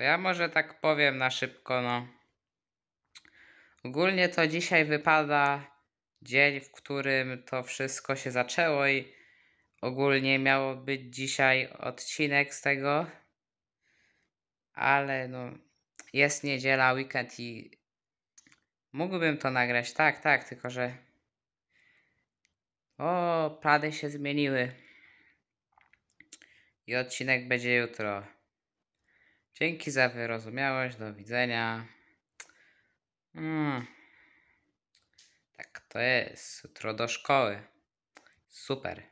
To ja może tak powiem na szybko, no. Ogólnie to dzisiaj wypada dzień, w którym to wszystko się zaczęło i ogólnie miało być dzisiaj odcinek z tego, ale no jest niedziela, weekend i mógłbym to nagrać, tak, tak, tylko że o, plany się zmieniły i odcinek będzie jutro. Dzięki za wyrozumiałość, do widzenia. Mm. Tak to jest. Jutro do szkoły. Super.